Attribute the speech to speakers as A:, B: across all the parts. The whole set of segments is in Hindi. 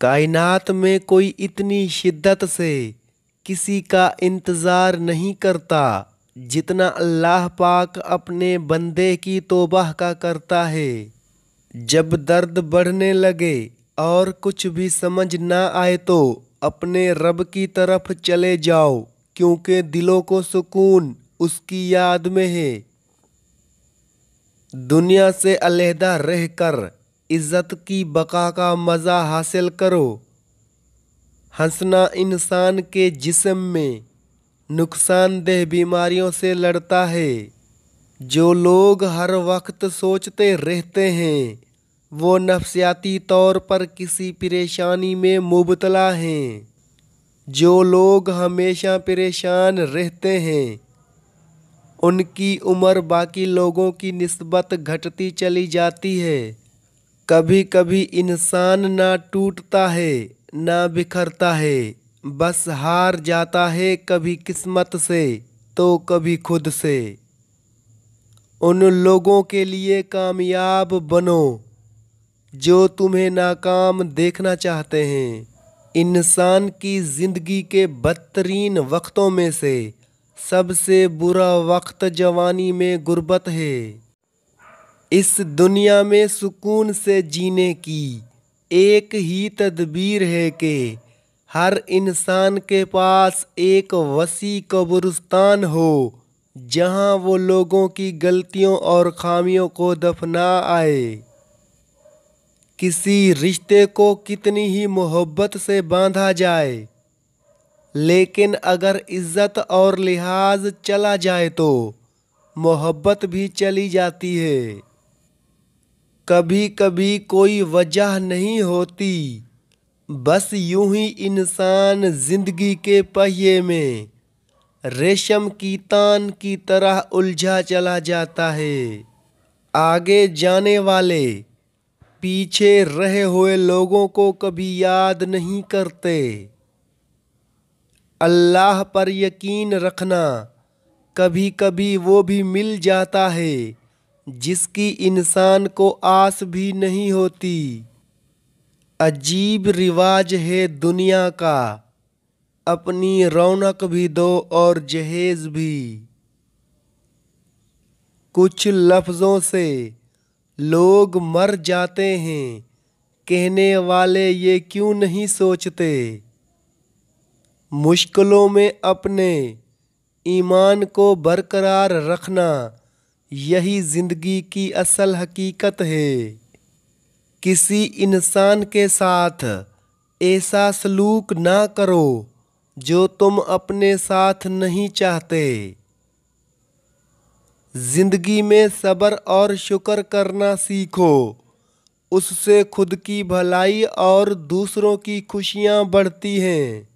A: कायनात में कोई इतनी शिद्दत से किसी का इंतज़ार नहीं करता जितना अल्लाह पाक अपने बंदे की तोबह का करता है जब दर्द बढ़ने लगे और कुछ भी समझ ना आए तो अपने रब की तरफ चले जाओ क्योंकि दिलों को सुकून उसकी याद में है दुनिया से अलहदा रहकर इज़्ज़त की बका का मज़ा हासिल करो हंसना इंसान के जिस्म में नुकसानदेह बीमारियों से लड़ता है जो लोग हर वक्त सोचते रहते हैं वो नफ्सियाती तौर पर किसी परेशानी में मुबतला हैं जो लोग हमेशा परेशान रहते हैं उनकी उम्र बाकी लोगों की नस्बत घटती चली जाती है कभी कभी इंसान ना टूटता है ना बिखरता है बस हार जाता है कभी किस्मत से तो कभी खुद से उन लोगों के लिए कामयाब बनो जो तुम्हें नाकाम देखना चाहते हैं इंसान की ज़िंदगी के बदतरीन वक्तों में से सबसे बुरा वक्त जवानी में गुर्बत है इस दुनिया में सुकून से जीने की एक ही तदबीर है कि हर इंसान के पास एक वसी कब्रिस्तान हो जहां वो लोगों की गलतियों और खामियों को दफना आए किसी रिश्ते को कितनी ही मोहब्बत से बांधा जाए लेकिन अगर इज्जत और लिहाज चला जाए तो मोहब्बत भी चली जाती है कभी कभी कोई वजह नहीं होती बस यूं ही इंसान ज़िंदगी के पहिए में रेशम की तान की तरह उलझा चला जाता है आगे जाने वाले पीछे रहे हुए लोगों को कभी याद नहीं करते अल्लाह पर यकीन रखना कभी कभी वो भी मिल जाता है जिसकी इंसान को आस भी नहीं होती अजीब रिवाज है दुनिया का अपनी रौनक भी दो और जहेज भी कुछ लफ्ज़ों से लोग मर जाते हैं कहने वाले ये क्यों नहीं सोचते मुश्किलों में अपने ईमान को बरकरार रखना यही ज़िंदगी की असल हकीकत है किसी इंसान के साथ ऐसा सलूक ना करो जो तुम अपने साथ नहीं चाहते ज़िंदगी में सब्र और शुक्र करना सीखो उससे खुद की भलाई और दूसरों की खुशियाँ बढ़ती हैं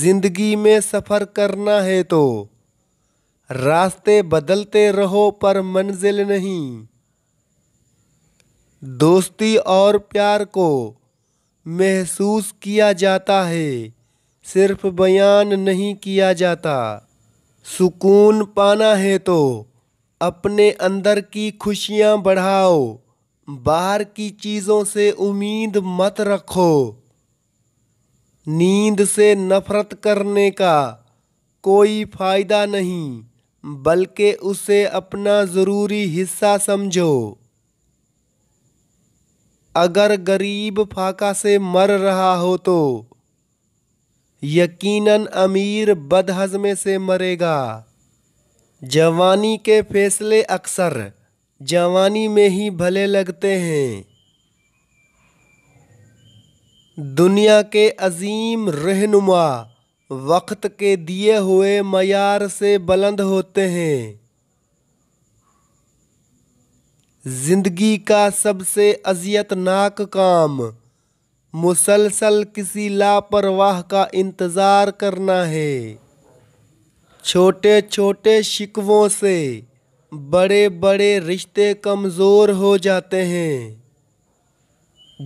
A: ज़िंदगी में सफ़र करना है तो रास्ते बदलते रहो पर मंजिल नहीं दोस्ती और प्यार को महसूस किया जाता है सिर्फ बयान नहीं किया जाता सुकून पाना है तो अपने अंदर की खुशियाँ बढ़ाओ बाहर की चीज़ों से उम्मीद मत रखो नींद से नफ़रत करने का कोई फ़ायदा नहीं बल्कि उसे अपना ज़रूरी हिस्सा समझो अगर गरीब फाका से मर रहा हो तो यकीनन अमीर बदहजमे से मरेगा जवानी के फैसले अक्सर जवानी में ही भले लगते हैं दुनिया के अजीम रहनुमा वक्त के दिए हुए मैार से बुलंद होते हैं ज़िंदगी का सबसे अजियतनाक काम मुसलसल किसी लापरवाह का इंतज़ार करना है छोटे छोटे शिकवों से बड़े बड़े रिश्ते कमज़ोर हो जाते हैं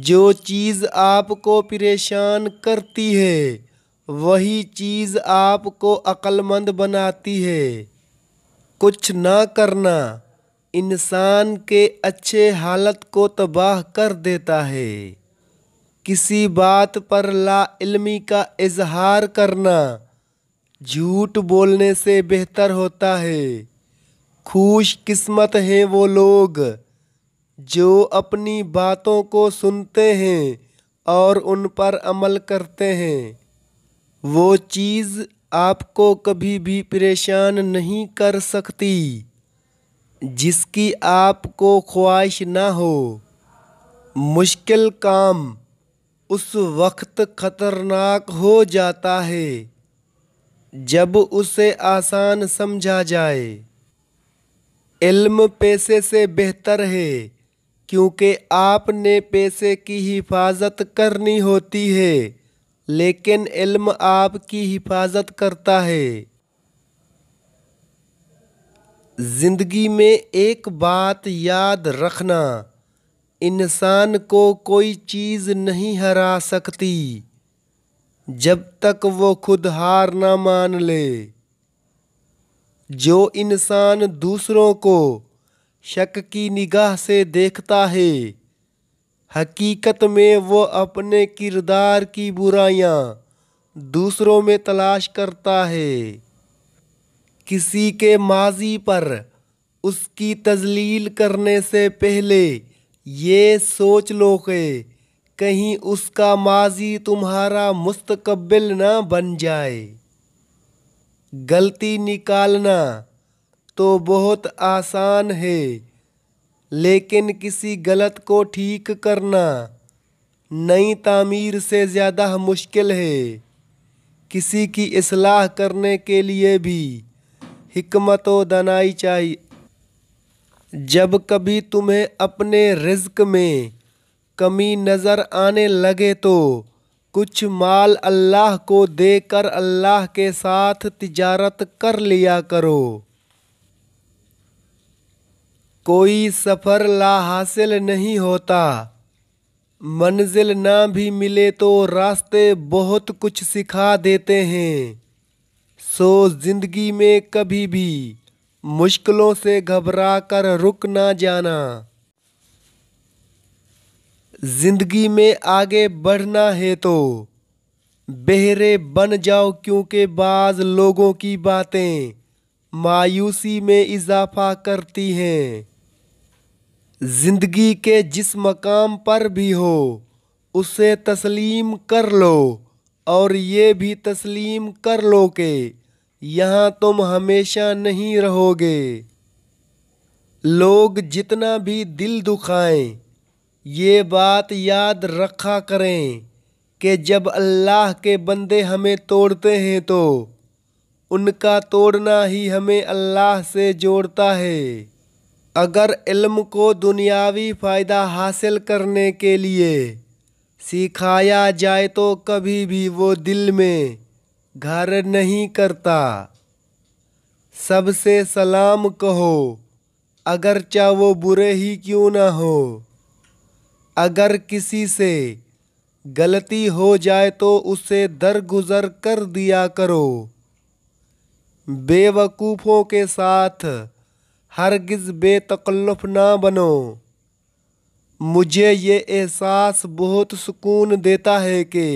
A: जो चीज़ आपको परेशान करती है वही चीज़ आपको अक्लमंद बनाती है कुछ ना करना इंसान के अच्छे हालत को तबाह कर देता है किसी बात पर लाइलमी का इजहार करना झूठ बोलने से बेहतर होता है खुश किस्मत हैं वो लोग जो अपनी बातों को सुनते हैं और उन पर अमल करते हैं वो चीज़ आपको कभी भी परेशान नहीं कर सकती जिसकी आपको ख्वाहिश ना हो मुश्किल काम उस वक्त ख़तरनाक हो जाता है जब उसे आसान समझा जाए इल्म पैसे से बेहतर है क्योंकि आपने पैसे की हिफाजत करनी होती है लेकिन इल्म आपकी हिफाजत करता है ज़िंदगी में एक बात याद रखना इंसान को कोई चीज़ नहीं हरा सकती जब तक वो खुद हार ना मान ले जो इंसान दूसरों को शक की निगाह से देखता है हकीकत में वो अपने किरदार की बुराइयाँ दूसरों में तलाश करता है किसी के माजी पर उसकी तजलील करने से पहले ये सोच लो कि कहीं उसका माजी तुम्हारा मुस्तकबिल ना बन जाए गलती निकालना तो बहुत आसान है लेकिन किसी गलत को ठीक करना नई तामीर से ज़्यादा मुश्किल है किसी की असलाह करने के लिए भी हमत दनाई चाहिए जब कभी तुम्हें अपने रिज्क में कमी नज़र आने लगे तो कुछ माल अल्लाह को देकर अल्लाह के साथ तिजारत कर लिया करो कोई सफ़र ला हासिल नहीं होता मंजिल ना भी मिले तो रास्ते बहुत कुछ सिखा देते हैं सो ज़िंदगी में कभी भी मुश्किलों से घबरा कर रुक ना जाना ज़िंदगी में आगे बढ़ना है तो बेहरे बन जाओ क्योंकि बाज़ लोगों की बातें मायूसी में इजाफा करती हैं ज़िंदगी के जिस मकाम पर भी हो उसे तस्लीम कर लो और ये भी तस्लीम कर लो के यहाँ तुम हमेशा नहीं रहोगे लोग जितना भी दिल दुखाएं ये बात याद रखा करें कि जब अल्लाह के बंदे हमें तोड़ते हैं तो उनका तोड़ना ही हमें अल्लाह से जोड़ता है अगर इल्म को दुनियावी फ़ायदा हासिल करने के लिए सिखाया जाए तो कभी भी वो दिल में घर नहीं करता सबसे सलाम कहो अगरचा वो बुरे ही क्यों ना हो अगर किसी से गलती हो जाए तो उसे दरगुजर कर दिया करो बेवकूफ़ों के साथ हरगिज़ बेतकल्लफ़ ना बनो मुझे ये एहसास बहुत सुकून देता है कि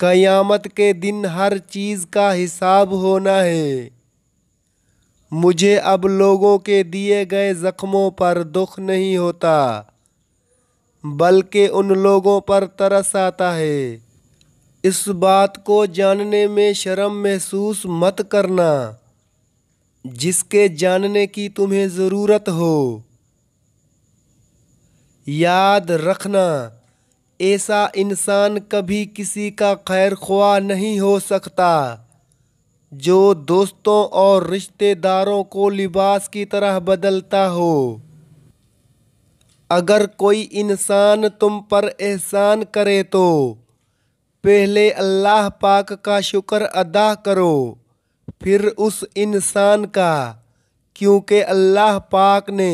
A: क़यामत के दिन हर चीज़ का हिसाब होना है मुझे अब लोगों के दिए गए ज़ख्मों पर दुख नहीं होता बल्कि उन लोगों पर तरस आता है इस बात को जानने में शर्म महसूस मत करना जिसके जानने की तुम्हें ज़रूरत हो याद रखना ऐसा इंसान कभी किसी का खैर ख्वाह नहीं हो सकता जो दोस्तों और रिश्तेदारों को लिबास की तरह बदलता हो अगर कोई इंसान तुम पर एहसान करे तो पहले अल्लाह पाक का शुक्र अदा करो फिर उस इंसान का क्योंकि अल्लाह पाक ने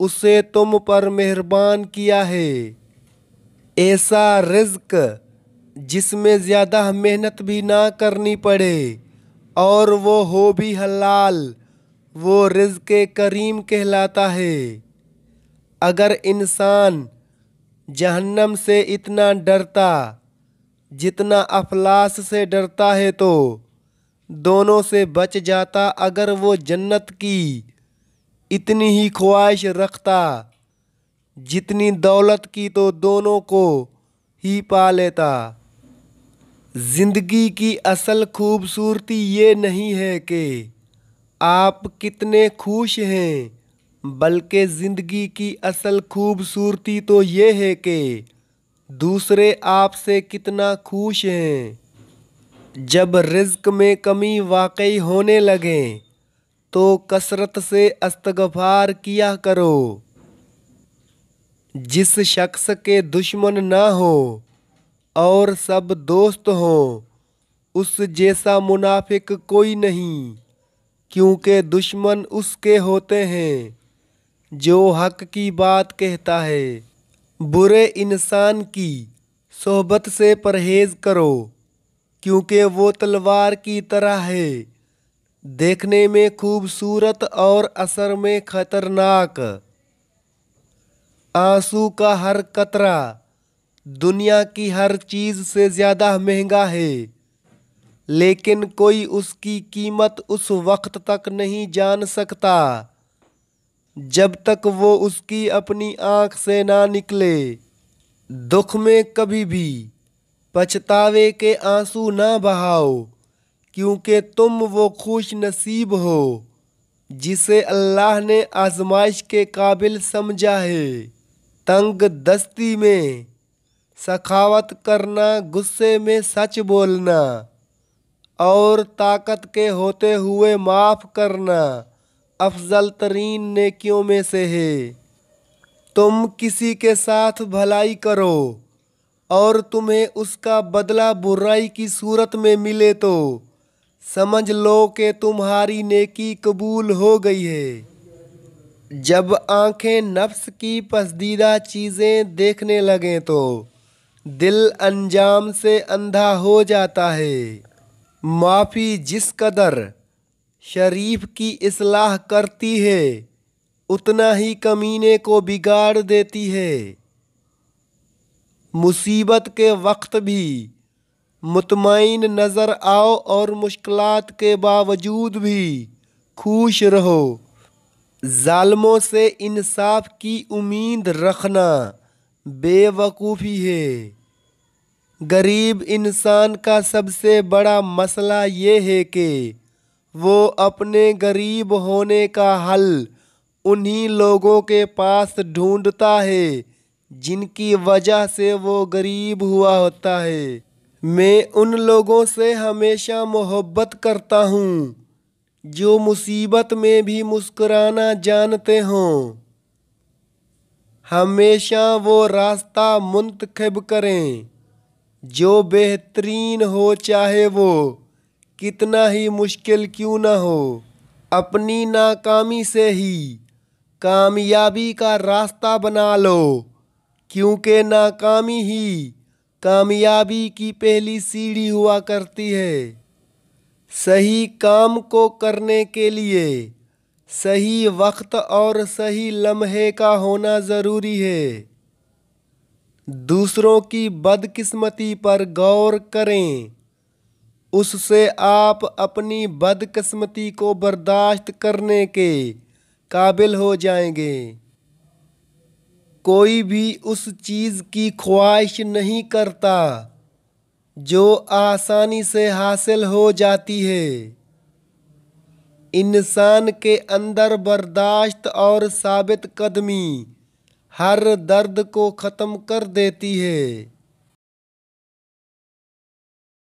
A: उसे तुम पर मेहरबान किया है ऐसा रिज्क जिसमें ज़्यादा मेहनत भी ना करनी पड़े और वो हो भी हलाल वो रिज्क करीम कहलाता है अगर इंसान जहन्नम से इतना डरता जितना अफलास से डरता है तो दोनों से बच जाता अगर वो जन्नत की इतनी ही ख्वाहिश रखता जितनी दौलत की तो दोनों को ही पा लेता ज़िंदगी की असल खूबसूरती ये नहीं है कि आप कितने खुश हैं बल्कि ज़िंदगी की असल खूबसूरती तो ये है कि दूसरे आपसे कितना खुश हैं जब रिज्क में कमी वाकई होने लगे तो कसरत से अस्तगफार किया करो जिस शख्स के दुश्मन ना हो और सब दोस्त हो उस जैसा मुनाफिक कोई नहीं क्योंकि दुश्मन उसके होते हैं जो हक की बात कहता है बुरे इंसान की सोहबत से परहेज़ करो क्योंकि वो तलवार की तरह है देखने में खूबसूरत और असर में खतरनाक आंसू का हर कतरा दुनिया की हर चीज़ से ज़्यादा महंगा है लेकिन कोई उसकी कीमत उस वक्त तक नहीं जान सकता जब तक वो उसकी अपनी आँख से ना निकले दुख में कभी भी पछतावे के आंसू ना बहाओ क्योंकि तुम वो खुश नसीब हो जिसे अल्लाह ने आजमाइश के काबिल समझा है तंग दस्ती में सखावत करना गुस्से में सच बोलना और ताकत के होते हुए माफ़ करना अफजल तरीन नेकियों में से है तुम किसी के साथ भलाई करो और तुम्हें उसका बदला बुराई की सूरत में मिले तो समझ लो कि तुम्हारी नेकी कबूल हो गई है जब आंखें नफ्स की पसदीदा चीज़ें देखने लगें तो दिल अंजाम से अंधा हो जाता है माफ़ी जिस कदर शरीफ की इसलाह करती है उतना ही कमीने को बिगाड़ देती है मुसीबत के वक्त भी मुतमिन नज़र आओ और मुश्किल के बावजूद भी खुश रहो ालमों से इंसाफ की उम्मीद रखना बेवकूफ़ी है गरीब इंसान का सबसे बड़ा मसला ये है कि वो अपने गरीब होने का हल उन्हीं लोगों के पास ढूंढता है जिनकी वजह से वो गरीब हुआ होता है मैं उन लोगों से हमेशा मोहब्बत करता हूँ जो मुसीबत में भी मुस्कराना जानते हों हमेशा वो रास्ता मुंतखब करें जो बेहतरीन हो चाहे वो कितना ही मुश्किल क्यों ना हो अपनी नाकामी से ही कामयाबी का रास्ता बना लो क्योंकि नाकामी ही कामयाबी की पहली सीढ़ी हुआ करती है सही काम को करने के लिए सही वक्त और सही लम्हे का होना ज़रूरी है दूसरों की बदकिस्मती पर गौर करें उससे आप अपनी बदकिस्मती को बर्दाश्त करने के काबिल हो जाएंगे कोई भी उस चीज़ की ख्वाहिश नहीं करता जो आसानी से हासिल हो जाती है इंसान के अंदर बर्दाश्त और साबित कदमी हर दर्द को ख़त्म कर देती है